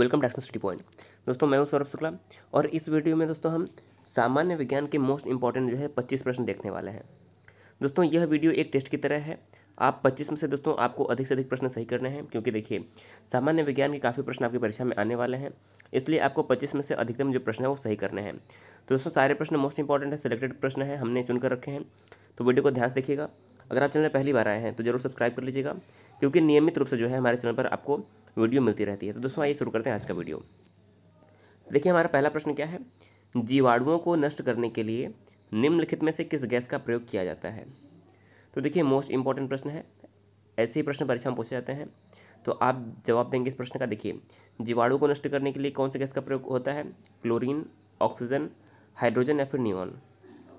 welcome डाक्सन study point दोस्तों मैं हूं सौरभ शुक्ला और इस वीडियो में दोस्तों हम सामान्य विज्ञान के मोस्ट इंपॉर्टेंट जो है पच्चीस प्रश्न देखने वाले हैं दोस्तों यह वीडियो एक टेस्ट की तरह है आप पच्चीस में से दोस्तों आपको अधिक से अधिक प्रश्न सही करने हैं क्योंकि देखिए सामान्य विज्ञान के काफ़ी प्रश्न आपकी परीक्षा में आने वाले हैं इसलिए आपको पच्चीस में से अधिकतम जो प्रश्न है वो सही करने हैं तो दोस्तों सारे प्रश्न मोस्ट इंपॉर्टेंट है सिलेक्टेड प्रश्न है हमने चुनकर रखे हैं तो वीडियो को ध्यान से देखिएगा अगर आप चैनल पहली बार आए हैं तो जरूर सब्सक्राइब कर लीजिएगा क्योंकि नियमित रूप से जो है हमारे चैनल पर आपको वीडियो मिलती रहती है तो दोस्तों आइए शुरू करते हैं आज का वीडियो देखिए हमारा पहला प्रश्न क्या है जीवाणुओं को नष्ट करने के लिए निम्नलिखित में से किस गैस का प्रयोग किया जाता है तो देखिए मोस्ट इंपॉर्टेंट प्रश्न है ऐसे ही प्रश्न परीक्षा में पूछे जाते हैं तो आप जवाब देंगे इस प्रश्न का देखिए जीवाणु को नष्ट करने के लिए कौन से गैस का प्रयोग होता है क्लोरीन ऑक्सीजन हाइड्रोजन या फिर न्यून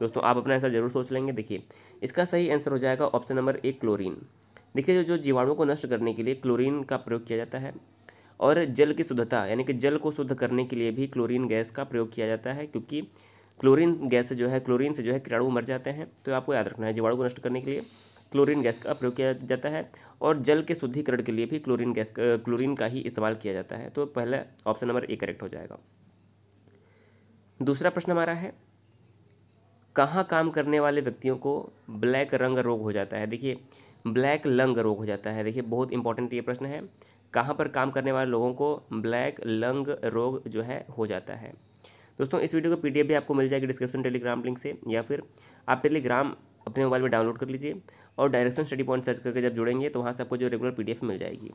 दोस्तों आप अपना आंसर जरूर सोच लेंगे देखिए इसका सही आंसर हो जाएगा ऑप्शन नंबर एक क्लोरीन देखिए जो जो जीवाणुओं को नष्ट करने के लिए क्लोरीन का प्रयोग किया जाता है और जल की शुद्धता यानी कि जल को शुद्ध करने के लिए भी क्लोरीन गैस का प्रयोग किया जाता है क्योंकि क्लोरीन गैस से जो है क्लोरीन से जो है कीटाणु मर जाते हैं तो आपको याद रखना है जीवाणु को नष्ट करने के लिए क्लोरीन गैस का प्रयोग किया जाता है और जल के शुद्धिकरण के लिए भी क्लोरीन गैस क्लोरीन का ही इस्तेमाल किया जाता है तो पहला ऑप्शन नंबर ए करेक्ट हो जाएगा दूसरा प्रश्न हमारा है कहाँ काम करने वाले व्यक्तियों को ब्लैक रंग रोग हो जाता है देखिए ब्लैक लंग रोग हो जाता है देखिए बहुत इंपॉर्टेंट ये प्रश्न है कहाँ पर काम करने वाले लोगों को ब्लैक लंग रोग जो है हो जाता है दोस्तों इस वीडियो का पी भी आपको मिल जाएगी डिस्क्रिप्शन टेलीग्राम लिंक से या फिर आप टेलीग्राम अपने मोबाइल में डाउनलोड कर लीजिए और डायरेक्शन स्टडी पॉइंट सर्च करके जब जुड़ेंगे तो वहाँ से आपको जो रेगुलर पी मिल जाएगी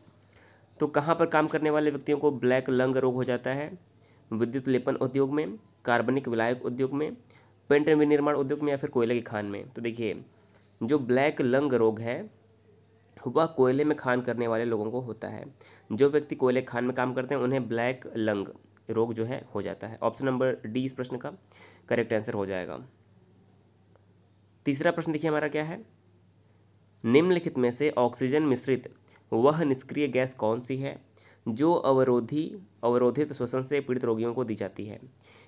तो कहाँ पर काम करने वाले व्यक्तियों को ब्लैक लंग रोग हो जाता है विद्युत लेपन उद्योग में कार्बनिक विलायक उद्योग में पेंट एंड विनिर्माण उद्योग में या फिर कोयले के खान में तो देखिए जो ब्लैक लंग रोग है वह कोयले में खान करने वाले लोगों को होता है जो व्यक्ति कोयले खान में काम करते हैं उन्हें ब्लैक लंग रोग जो है हो जाता है ऑप्शन नंबर डी इस प्रश्न का करेक्ट आंसर हो जाएगा तीसरा प्रश्न देखिए हमारा क्या है निम्नलिखित में से ऑक्सीजन मिश्रित वह निष्क्रिय गैस कौन सी है जो अवरोधी अवरोधित श्वसन से पीड़ित रोगियों को दी जाती है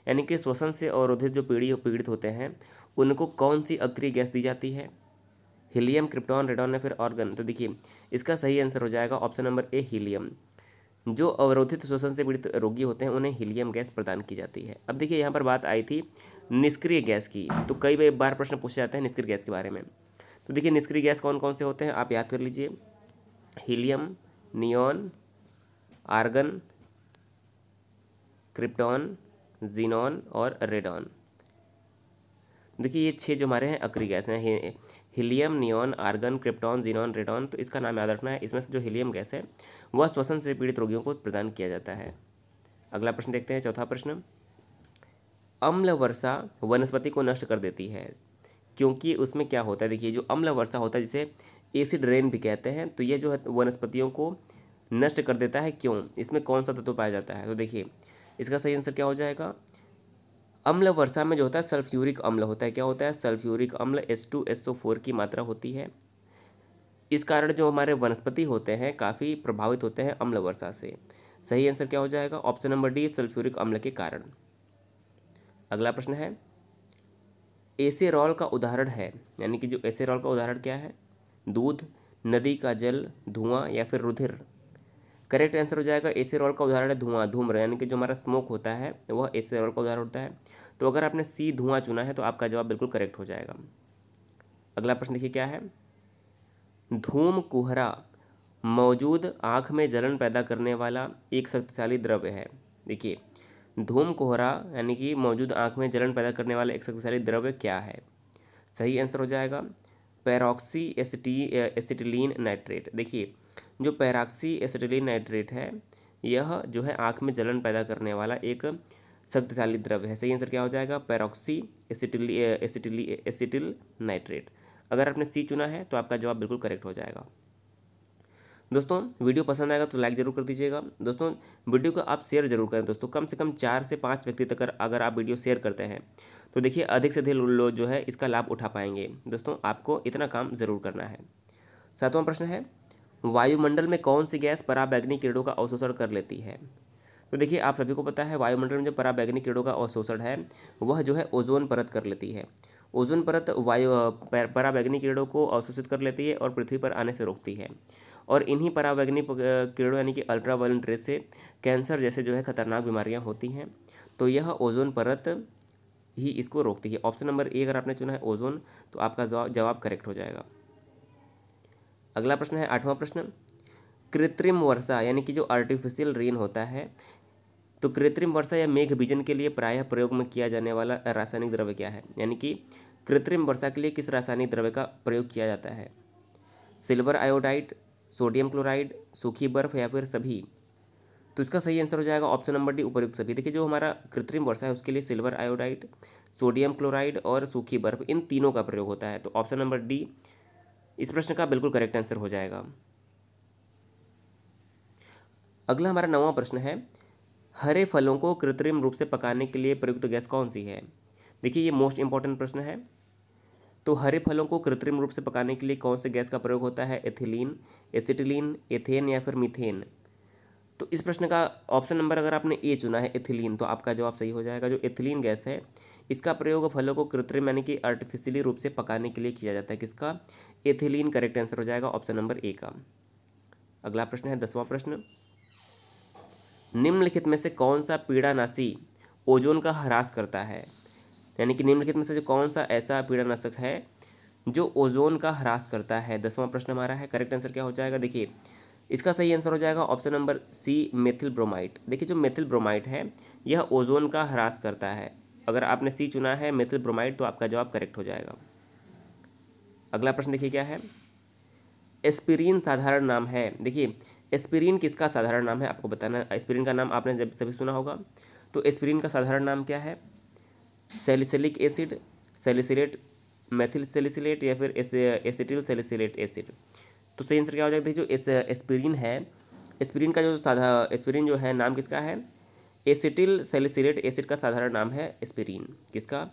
यानी कि श्वसन से अवरोधित जो पीढ़ी पीड़ित होते हैं उनको कौन सी अक्रिय गैस दी जाती है हीलियम क्रिप्टॉन रेडॉन या फिर ऑर्गन तो देखिए इसका सही आंसर हो जाएगा ऑप्शन नंबर ए हीलियम जो अवरोधित श्वसन से पीड़ित रोगी होते हैं उन्हें हीलियम गैस प्रदान की जाती है अब देखिए यहाँ पर बात आई थी निष्क्रिय गैस की तो कई बार प्रश्न पूछे जाते हैं निष्क्रिय गैस के बारे में तो देखिए निष्क्रिय गैस कौन कौन से होते हैं आप याद कर लीजिए helium neon argon krypton xenon और रेडॉन देखिए ये छः जो हमारे हैं अक्री गैस हैं helium neon argon krypton xenon radon तो इसका नाम याद रखना है इसमें से जो हीलियम गैस है वह श्वसन से पीड़ित रोगियों को प्रदान किया जाता है अगला प्रश्न देखते हैं चौथा प्रश्न अम्ल वर्षा वनस्पति को नष्ट कर देती है क्योंकि उसमें क्या होता है देखिए जो अम्ल वर्षा होता है जिसे एसिड रेन भी कहते हैं तो ये जो है वनस्पतियों को नष्ट कर देता है क्यों इसमें कौन सा तत्व पाया जाता है तो देखिए इसका सही आंसर क्या हो जाएगा अम्ल वर्षा में जो होता है सल्फ्यूरिक अम्ल होता है क्या होता है सल्फ्यूरिक अम्ल S two S O four की मात्रा होती है इस कारण जो हमारे वनस्पति होते हैं काफ़ी प्रभावित होते हैं अम्ल वर्षा से सही आंसर क्या हो जाएगा ऑप्शन नंबर डी सल्फ्यूरिक अम्ल के कारण अगला प्रश्न है एसेरॉल का उदाहरण है यानी कि जो एसेरॉल का उदाहरण क्या है दूध नदी का जल धुआं या फिर रुधिर करेक्ट आंसर हो जाएगा रोल का उदाहरण है धुआं धूम्र यानी कि जो हमारा स्मोक होता है वह ए रोल का उदाहरण होता है तो अगर आपने सी धुआं चुना है तो आपका जवाब बिल्कुल करेक्ट हो जाएगा अगला प्रश्न देखिए क्या है धूम कुहरा मौजूद आँख में जलन पैदा करने वाला एक शक्तिशाली द्रव्य है देखिए धूम कोहरा यानी कि मौजूद आँख में जलन पैदा करने वाला एक शक्तिशाली द्रव्य क्या है सही आंसर हो जाएगा पैरोक्सी एसिटी एसिटिलीन नाइट्रेट देखिए जो पैराक्सी एसिटिलीन नाइट्रेट है यह जो है आँख में जलन पैदा करने वाला एक शक्तिशाली द्रव्य है सही आंसर क्या हो जाएगा पैरोक्सी एसिटिली एसिटिली एसिटिल नाइट्रेट अगर आपने सी चुना है तो आपका जवाब बिल्कुल करेक्ट हो जाएगा दोस्तों वीडियो पसंद आएगा तो लाइक जरूर कर दीजिएगा दोस्तों वीडियो को आप शेयर जरूर करें दोस्तों कम से कम चार से पाँच व्यक्ति तक अगर आप वीडियो शेयर करते हैं तो देखिए अधिक से अधिक लोग जो है इसका लाभ उठा पाएंगे दोस्तों आपको इतना काम ज़रूर करना है सातवां प्रश्न है वायुमंडल में कौन सी गैस पराबैग्निक किरणों का अवशोषण कर लेती है तो देखिए आप सभी को पता है वायुमंडल में जो पराबैग्निक किरणों का अवशोषण है वह जो है ओजोन परत कर लेती है ओजोन परत वायु पराबैग्निक किरणों को अवशोषित कर लेती है और पृथ्वी पर आने से रोकती है और इन्हीं पराबैग्निक किरणों यानी कि अल्ट्रावायलेंट रेस से कैंसर जैसे जो है खतरनाक बीमारियाँ होती हैं तो यह ओजोन परत ही इसको रोकती है ऑप्शन नंबर ए अगर आपने चुना है ओजोन तो आपका जवाब करेक्ट हो जाएगा अगला प्रश्न है आठवां प्रश्न कृत्रिम वर्षा यानी कि जो आर्टिफिशियल रेन होता है तो कृत्रिम वर्षा या मेघ बीजन के लिए प्रायः प्रयोग में किया जाने वाला रासायनिक द्रव्य क्या है यानी कि कृत्रिम वर्षा के लिए किस रासायनिक द्रव्य का प्रयोग किया जाता है सिल्वर आयोडाइड सोडियम क्लोराइड सूखी बर्फ या फिर सभी तो इसका सही आंसर हो जाएगा ऑप्शन नंबर डी उपयुक्त सभी देखिए जो हमारा कृत्रिम वर्षा है उसके लिए सिल्वर आयोडाइड सोडियम क्लोराइड और सूखी बर्फ इन तीनों का प्रयोग होता है तो ऑप्शन नंबर डी इस प्रश्न का बिल्कुल करेक्ट आंसर हो जाएगा अगला हमारा नवा प्रश्न है हरे फलों को कृत्रिम रूप से पकाने के लिए प्रयुक्त गैस कौन सी है देखिए ये मोस्ट इंपॉर्टेंट प्रश्न है तो हरे फलों को कृत्रिम रूप से पकाने के लिए कौन से गैस का प्रयोग होता है एथिलीन एसिटिलीन एथेन या फिर मीथेन तो इस प्रश्न का ऑप्शन नंबर अगर आपने ए चुना है एथिलीन तो आपका जवाब सही हो जाएगा जो एथिलीन गैस है इसका प्रयोग फलों को कृत्रिम यानी कि आर्टिफिशियली रूप से पकाने के लिए किया जाता है किसका एथिलीन करेक्ट आंसर हो जाएगा ऑप्शन नंबर ए का अगला प्रश्न है दसवां प्रश्न निम्नलिखित में से कौन सा पीड़ानाशी ओजोन का ह्रास करता है यानी कि निम्नलिखित में से जो कौन सा ऐसा पीड़ानाशक है जो ओजोन का ह्रास करता है दसवां प्रश्न हमारा है करेक्ट आंसर क्या हो जाएगा देखिए इसका सही आंसर हो जाएगा option number C methyl bromide देखिए जो मेथिल ब्रोमाइट है यह ओजोन का ह्रास करता है अगर आपने सी चुना है मेथिल ब्रोमाइट तो आपका जवाब करेक्ट हो जाएगा अगला प्रश्न देखिए क्या है एस्पिरिन साधारण नाम है देखिए एस्पिरिन किसका साधारण नाम है आपको बताना एस्पिरिन का नाम आपने जब सभी सुना होगा तो एस्पिरिन का साधारण नाम क्या है salicylic acid salicylate methyl salicylate या फिर एसिटिल सेलिसिलेट एसिड तो सही आंसर क्या हो जाएगा देखिए जो एस एस्पिरिन है एस्पिरिन का जो साधा एस्पिरिन जो है नाम किसका है एसिटिल सेलिसिलेट एसिड का साधारण नाम है एस्पिरिन किसका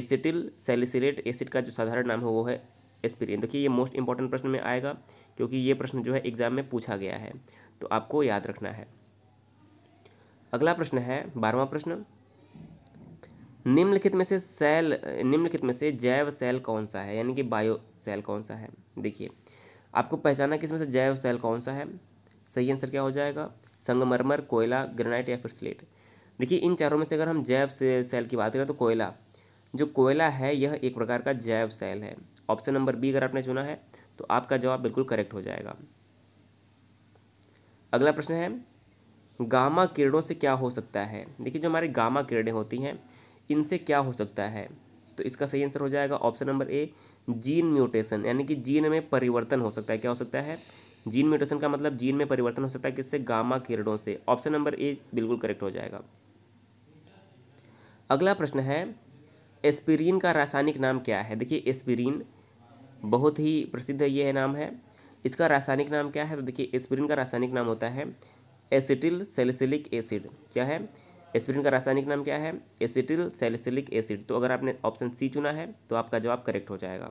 एसिटिल सेलिसिलेट एसिड का जो साधारण नाम है वो है एस्पिरिन देखिए ये मोस्ट इंपॉर्टेंट प्रश्न में आएगा क्योंकि ये प्रश्न जो है एग्जाम में पूछा गया है तो आपको याद रखना है अगला प्रश्न है बारहवा प्रश्न निम्नलिखित में से सेल निम्नलिखित में से जैव सेल कौन सा है यानी कि बायो सेल कौन सा है देखिए आपको पहचाना किसमें से जैव सेल कौन सा है सही आंसर क्या हो जाएगा संगमरमर कोयला ग्रेनाइट या फिर स्लेट देखिए इन चारों में से अगर हम जैव सेल की बात करें तो कोयला जो कोयला है यह एक प्रकार का जैव सेल है ऑप्शन नंबर बी अगर आपने चुना है तो आपका जवाब बिल्कुल करेक्ट हो जाएगा अगला प्रश्न है गामा किरणों से क्या हो सकता है देखिए जो हमारे गामा किरणें होती हैं इनसे क्या हो सकता है तो इसका सही आंसर हो जाएगा option number A gene mutation यानी कि जीन में परिवर्तन हो सकता है क्या हो सकता है जीन म्यूटेशन का मतलब जीन में परिवर्तन हो सकता है किससे गामा किरणों से ऑप्शन नंबर ए बिल्कुल करेक्ट हो जाएगा अगला प्रश्न है एस्पिरिन का रासायनिक नाम क्या है देखिए एस्पिरिन बहुत ही प्रसिद्ध यह नाम है इसका रासायनिक नाम क्या है तो देखिए एस्पिरिन का रासायनिक नाम होता है एसिटिल सेलिसिलिक एसिड क्या है एस्पिरिन का रासायनिक नाम क्या है एसिटिल सेलिसिलिक एसिड तो अगर आपने ऑप्शन सी चुना है तो आपका जवाब करेक्ट हो जाएगा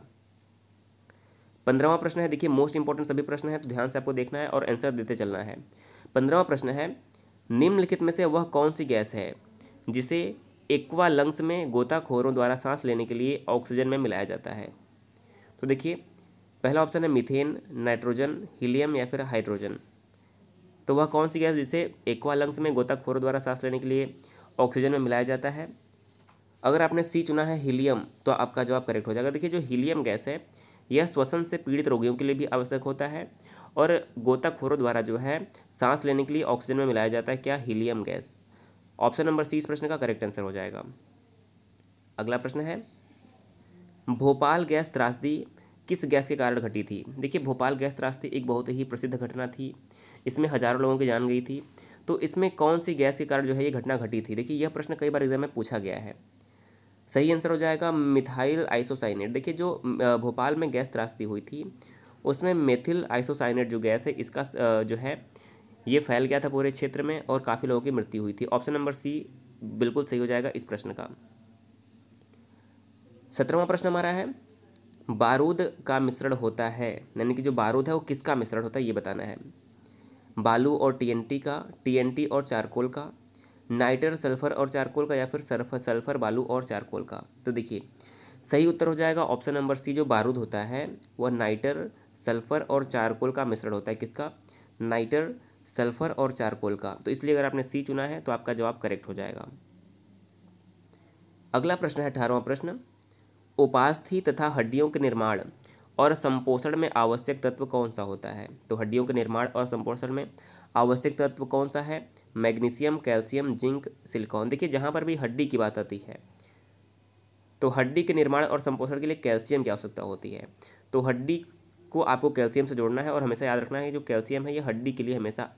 पंद्रहवा प्रश्न है देखिए मोस्ट इंपॉर्टेंट सभी प्रश्न है तो ध्यान से आपको देखना है और आंसर देते चलना है पंद्रहवा प्रश्न है निम्नलिखित में से वह कौन सी गैस है जिसे एक्वा लंग्स में गोताखोरों द्वारा सांस लेने के लिए ऑक्सीजन में मिलाया जाता है तो देखिए पहला ऑप्शन है मिथेन नाइट्रोजन हीलियम या फिर हाइड्रोजन तो वह कौन सी गैस जिसे एक्वा लंग्स में गोताखोरों द्वारा सांस लेने के लिए ऑक्सीजन में मिलाया जाता है अगर आपने सी चुना है हीलियम तो आपका जवाब करेक्ट हो जाएगा देखिए जो हीलियम गैस है यह श्वसन से पीड़ित रोगियों के लिए भी आवश्यक होता है और गोताखोरों द्वारा जो है सांस लेने के लिए ऑक्सीजन में मिलाया जाता है क्या helium gas option number C इस प्रश्न का करेक्ट आंसर हो जाएगा अगला प्रश्न है भोपाल गैस त्रासदी किस गैस के कारण घटी थी देखिए भोपाल गैस त्रासदी एक बहुत ही प्रसिद्ध घटना थी इसमें हज़ारों लोगों की जान गई थी तो इसमें कौन सी गैस के कारण जो है ये घटना घटी थी देखिए यह प्रश्न कई बार एग्जाम में पूछा गया है सही आंसर हो जाएगा मिथाइल आइसोसाइनेट देखिए जो भोपाल में गैस त्रासदी हुई थी उसमें मेथिल आइसोसाइनेट जो गैस है इसका जो है ये फैल गया था पूरे क्षेत्र में और काफ़ी लोगों की मृत्यु हुई थी ऑप्शन नंबर सी बिल्कुल सही हो जाएगा इस प्रश्न का सत्रहवा प्रश्न हमारा है बारूद का मिश्रण होता है यानी कि जो बारूद है वो किसका मिश्रण होता है ये बताना है बालू और टीएनटी का टीएनटी और चारकोल का नाइटर सल्फर और चारकोल का या फिर सल्फर सल्फर बालू और चारकोल का तो देखिए सही उत्तर हो जाएगा ऑप्शन नंबर सी जो बारूद होता है वह नाइटर सल्फर और चारकोल का मिश्रण होता है किसका नाइटर सल्फर और चारकोल का तो इसलिए अगर आपने सी चुना है तो आपका जवाब करेक्ट हो जाएगा अगला प्रश्न है अठारहवा प्रश्न उपास्थि तथा हड्डियों के निर्माण और संपोषण में आवश्यक तत्व कौन सा होता है तो हड्डियों के निर्माण और संपोषण में आवश्यक तत्व कौन सा है मैग्नीशियम कैल्शियम जिंक सिलिकॉन देखिए जहाँ पर भी हड्डी की बात आती है तो हड्डी के निर्माण और संपोषण के लिए कैल्शियम की आवश्यकता होती है तो हड्डी को आपको कैल्शियम से जोड़ना है और हमेशा याद रखना है जो कैल्शियम है ये हड्डी के लिए हमेशा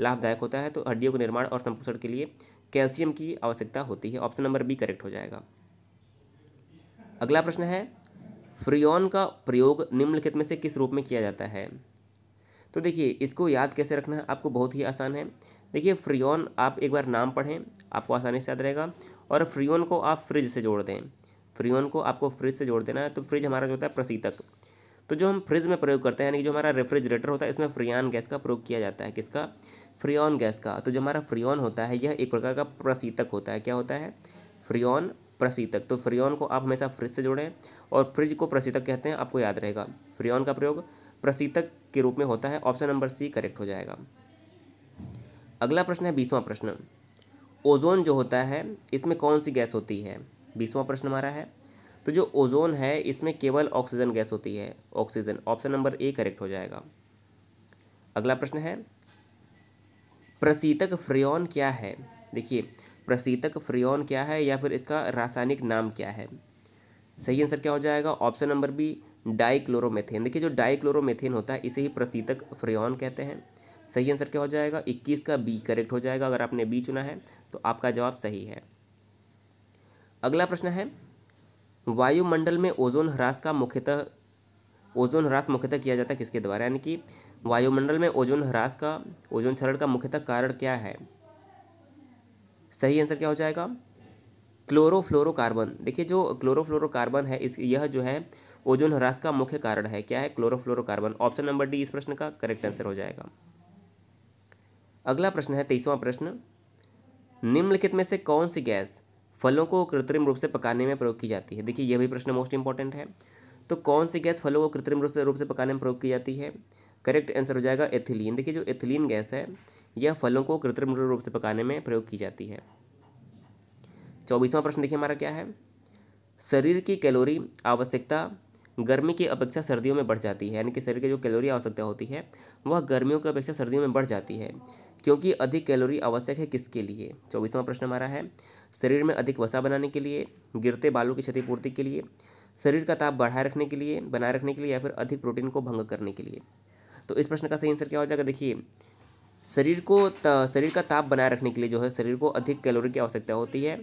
लाभदायक होता है तो हड्डियों के निर्माण और संपोषण के लिए कैल्शियम की आवश्यकता होती है ऑप्शन नंबर बी करेक्ट हो जाएगा अगला प्रश्न है फ्रियोन का प्रयोग निम्नलिखित में से किस रूप में किया जाता है तो देखिए इसको याद कैसे रखना है आपको बहुत ही आसान है देखिए फ्रियोन आप एक बार नाम पढ़ें आपको आसानी से याद रहेगा और फ्रियोन को आप फ्रिज से जोड़ दें फ्रियोन को आपको फ्रिज से जोड़ देना है तो फ्रिज हमारा जो होता है प्रसीतक तो जो हम फ्रिज में प्रयोग करते हैं यानी कि जो हमारा रेफ्रिजरेटर होता है इसमें फ्रियान गैस का प्रयोग किया जाता है किसका फ्रियोन गैस का तो जो हमारा फ्रियोन होता है यह एक प्रकार का प्रसीतक होता है क्या होता है फ्रियोन प्रसीतक तो फ्रियॉन को आप हमेशा फ्रिज से जोड़ें और फ्रिज को प्रसीतक कहते हैं आपको याद रहेगा फ्रियॉन का प्रयोग प्रसीतक के रूप में होता है ऑप्शन नंबर सी करेक्ट हो जाएगा अगला प्रश्न है बीसवां प्रश्न ओजोन जो होता है इसमें कौन सी गैस होती है बीसवां प्रश्न हमारा है तो जो ओजोन है इसमें केवल ऑक्सीजन गैस होती है oxygen option number A correct हो जाएगा अगला प्रश्न है प्रसीतक फ्रियॉन क्या है देखिए प्रसीतक फ्रियोन क्या है या फिर इसका रासायनिक नाम क्या है सही आंसर क्या हो जाएगा ऑप्शन नंबर बी डाइक्लोरोमेथेन देखिए जो डाइक्लोरोमेथेन होता है इसे ही प्रसीतक फ्रियोन कहते हैं सही आंसर क्या हो जाएगा इक्कीस का बी करेक्ट हो जाएगा अगर आपने बी चुना है तो आपका जवाब सही है अगला प्रश्न है वायुमंडल में ओजोन ह्रास का मुख्यतः ओजोन ह्रास मुख्यतः किया जाता है किसके द्वारा यानी कि वायुमंडल में ओजोन ह्रास का ओजोन क्षरण का मुख्यतः कारण क्या है सही आंसर क्या हो जाएगा क्लोरोफ्लोरोकार्बन देखिए जो क्लोरोफ्लोरोकार्बन है इस यह जो है ओजोन ह्रास का मुख्य कारण है क्या है क्लोरोफ्लोरोकार्बन ऑप्शन नंबर डी इस प्रश्न का करेक्ट आंसर हो जाएगा अगला प्रश्न है तेईसवां प्रश्न निम्नलिखित में से कौन सी गैस फलों को कृत्रिम रूप से पकाने में प्रयोग की जाती है देखिए यह भी प्रश्न मोस्ट इंपॉर्टेंट है तो कौन सी गैस फलों को कृत्रिम रूप से रूप से पकाने में प्रयोग की जाती है करेक्ट आंसर हो जाएगा एथिलीन देखिए जो एथिलीन गैस है यह फलों को कृत्रिम रूप से पकाने में प्रयोग की जाती है चौबीसवां प्रश्न देखिए हमारा क्या है शरीर की कैलोरी आवश्यकता गर्मी की अपेक्षा सर्दियों में बढ़ जाती है यानी कि शरीर की जो कैलोरी आवश्यकता होती है वह गर्मियों की अपेक्षा सर्दियों में बढ़ जाती है क्योंकि अधिक कैलोरी आवश्यक है किसके लिए चौबीसवां प्रश्न हमारा है शरीर में अधिक वसा बनाने के लिए गिरते बालों की क्षतिपूर्ति के लिए शरीर का ताप बढ़ाए रखने के लिए बनाए रखने के लिए या फिर अधिक प्रोटीन को भंग करने के लिए तो इस प्रश्न का सही आंसर क्या हो जाएगा देखिए शरीर को शरीर का ताप बनाए रखने के लिए जो है शरीर को अधिक कैलोरी की आवश्यकता होती है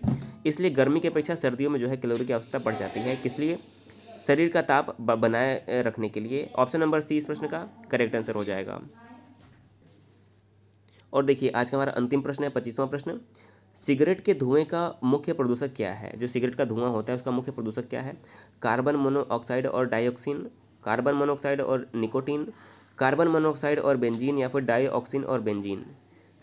इसलिए गर्मी की अपेक्षा सर्दियों में जो है कैलोरी की आवश्यकता बढ़ जाती है किस लिए शरीर का ताप बनाए रखने के लिए ऑप्शन नंबर सी इस प्रश्न का करेक्ट आंसर हो जाएगा और देखिए आज का हमारा अंतिम प्रश्न है पच्चीसवां प्रश्न सिगरेट के धुएं का मुख्य प्रदूषक क्या है जो सिगरेट का धुआं होता है उसका मुख्य प्रदूषक क्या है कार्बन मोनोऑक्साइड और डाइऑक्सिन कार्बन मोनोऑक्साइड और निकोटीन कार्बन मोनोऑक्साइड और बेंजीन या फिर डाईऑक्सिन और बेंजीन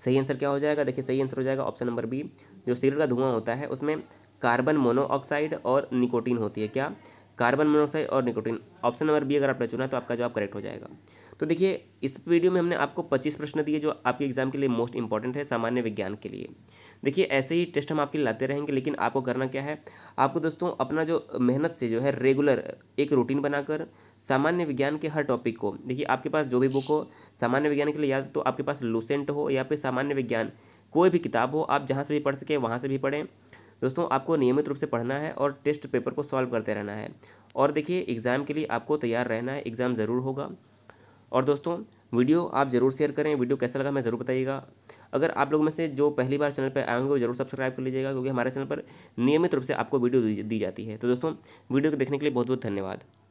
सही आंसर क्या हो जाएगा देखिए सही आंसर हो जाएगा ऑप्शन नंबर बी जो सिगरेट का धुआं होता है उसमें कार्बन मोनोऑक्साइड और निकोटीन होती है क्या कार्बन मोनोऑक्साइड और निकोटीन ऑप्शन नंबर बी अगर आपने चुना तो आपका जवाब करेक्ट हो जाएगा तो देखिए इस वीडियो में हमने आपको 25 प्रश्न दिए जो आपके एग्जाम के लिए मोस्ट इंपॉर्टेंट है सामान्य विज्ञान के लिए देखिए ऐसे ही टेस्ट हम आपके लिए लाते रहेंगे लेकिन आपको करना क्या है आपको दोस्तों अपना जो मेहनत से जो है रेगुलर एक रूटीन बनाकर सामान्य विज्ञान के हर टॉपिक को देखिए आपके पास जो भी बुक हो सामान्य विज्ञान के लिए याद तो आपके पास लूसेंट हो या फिर सामान्य विज्ञान कोई भी किताब हो आप जहाँ से भी पढ़ सकें वहाँ से भी पढ़ें दोस्तों आपको नियमित रूप से पढ़ना है और टेस्ट पेपर को सॉल्व करते रहना है और देखिए एग्ज़ाम के लिए आपको तैयार रहना है एग्ज़ाम ज़रूर होगा और दोस्तों वीडियो आप ज़रूर शेयर करें वीडियो कैसा लगा मैं ज़रूर बताइएगा अगर आप लोग में से जो पहली बार चैनल पर आए होंगे वो जरूर सब्सक्राइब कर लीजिएगा क्योंकि हमारे चैनल पर नियमित रूप से आपको वीडियो दी जाती है तो दोस्तों वीडियो को देखने के लिए बहुत बहुत धन्यवाद